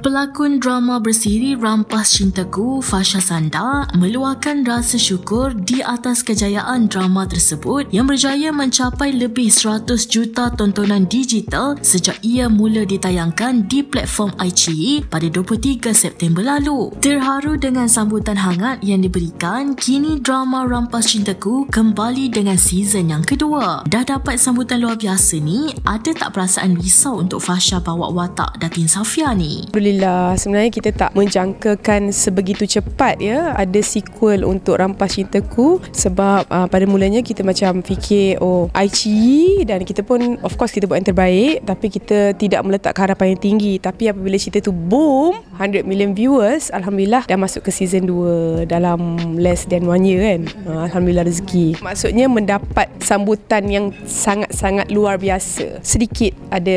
Pelakon drama bersiri Rampas Cintaku, Fasha Sanda meluahkan rasa syukur di atas kejayaan drama tersebut yang berjaya mencapai lebih 100 juta tontonan digital sejak ia mula ditayangkan di platform iQIYI e pada 23 September lalu. Terharu dengan sambutan hangat yang diberikan, kini drama Rampas Cintaku kembali dengan season yang kedua. Dah dapat sambutan luar biasa ni, ada tak perasaan risau untuk Fasha bawa watak Datin Safia ni? Alhamdulillah sebenarnya kita tak menjangkakan sebegitu cepat ya ada sequel untuk Rampas Cintaku sebab uh, pada mulanya kita macam fikir oh Aichi e dan kita pun of course kita buat yang terbaik tapi kita tidak meletak harapan yang tinggi tapi apabila cerita tu boom 100 million viewers Alhamdulillah dah masuk ke season 2 dalam less than one year kan uh, Alhamdulillah rezeki maksudnya mendapat sambutan yang sangat-sangat luar biasa sedikit ada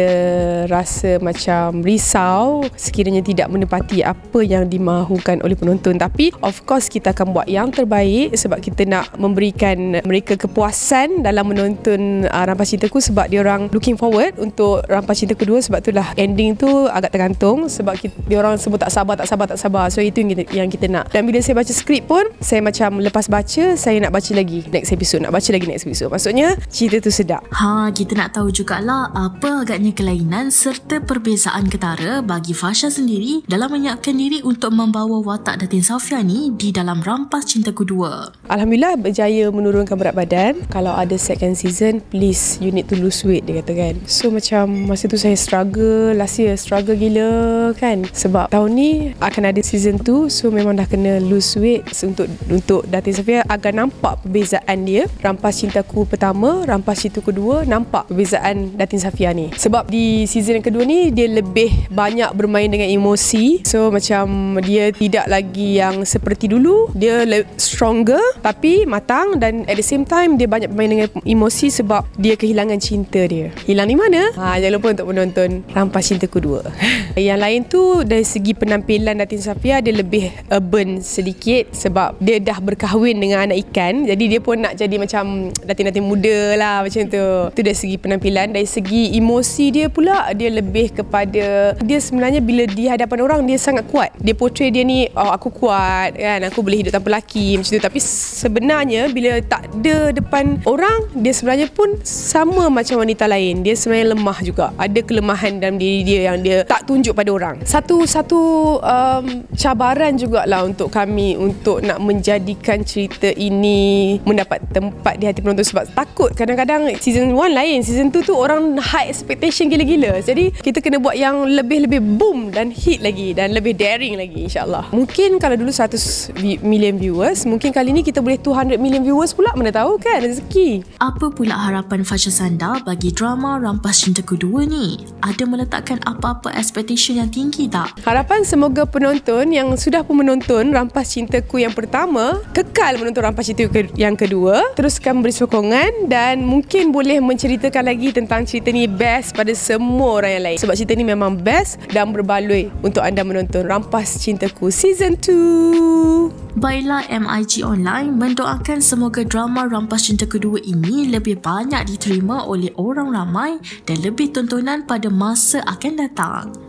rasa macam risau sekiranya tidak menepati apa yang dimahukan oleh penonton tapi of course kita akan buat yang terbaik sebab kita nak memberikan mereka kepuasan dalam menonton uh, Rampas Cintaku sebab diorang looking forward untuk Rampas Cintaku 2 sebab itulah ending tu agak tergantung sebab kita, diorang semua tak sabar tak sabar tak sabar so itu yang kita, yang kita nak dan bila saya baca skrip pun saya macam lepas baca saya nak baca lagi next episode nak baca lagi next episode maksudnya cerita tu sedap ha kita nak tahu jugalah apa agaknya kelainan serta perbezaan ketara bagi Fasha Aisyah sendiri dalam menyiapkan diri untuk membawa watak Datin Safia ni di dalam Rampas Cinta Kedua. Alhamdulillah berjaya menurunkan berat badan. Kalau ada second season, please you need to lose weight dia kata kan. So macam masa tu saya struggle, last year struggle gila kan. Sebab tahun ni akan ada season 2, so memang dah kena lose weight untuk untuk Datin Safia agar nampak perbezaan dia. Rampas cinta ku pertama, Rampas Cinta Kedua nampak perbezaan Datin Safia ni. Sebab di season yang kedua ni dia lebih banyak bermain dengan emosi so macam dia tidak lagi yang seperti dulu dia stronger tapi matang dan at the same time dia banyak bermain dengan emosi sebab dia kehilangan cinta dia hilang di mana ha, jangan lupa untuk menonton Rampas Cinta Kedua yang lain tu dari segi penampilan Datin Safia dia lebih urban sedikit sebab dia dah berkahwin dengan anak ikan jadi dia pun nak jadi macam Datin-Datin muda lah macam tu tu dari segi penampilan dari segi emosi dia pula dia lebih kepada dia sebenarnya bila di hadapan orang dia sangat kuat. Dia portray dia ni oh aku kuat kan aku boleh hidup tanpa laki. macam tu tapi sebenarnya bila tak ada depan orang dia sebenarnya pun sama macam wanita lain. Dia sebenarnya lemah juga. Ada kelemahan dalam diri dia yang dia tak tunjuk pada orang. Satu satu um, cabaran jugalah untuk kami untuk nak menjadikan cerita ini mendapat tempat di hati penonton sebab takut kadang-kadang season 1 lain season 2 tu orang high expectation gila-gila jadi kita kena buat yang lebih-lebih boom dan hit lagi dan lebih daring lagi insyaAllah. Mungkin kalau dulu 100 million viewers, mungkin kali ni kita boleh 200 million viewers pula mana tahu kan rezeki. Apa pula harapan Fasha Sanda bagi drama Rampas Cinta Kedua ni? Ada meletakkan apa-apa expectation yang tinggi tak? Harapan semoga penonton yang sudah pun menonton Rampas Cinta Ku yang pertama kekal menonton Rampas Cinta yang kedua teruskan beri sokongan dan mungkin boleh menceritakan lagi tentang cerita ni best pada semua orang yang lain sebab cerita ni memang best dan berbaloi melalui untuk anda menonton Rampas Cintaku Season 2. Baiklah MIG Online mendoakan semoga drama Rampas Cintaku 2 ini lebih banyak diterima oleh orang ramai dan lebih tontonan pada masa akan datang.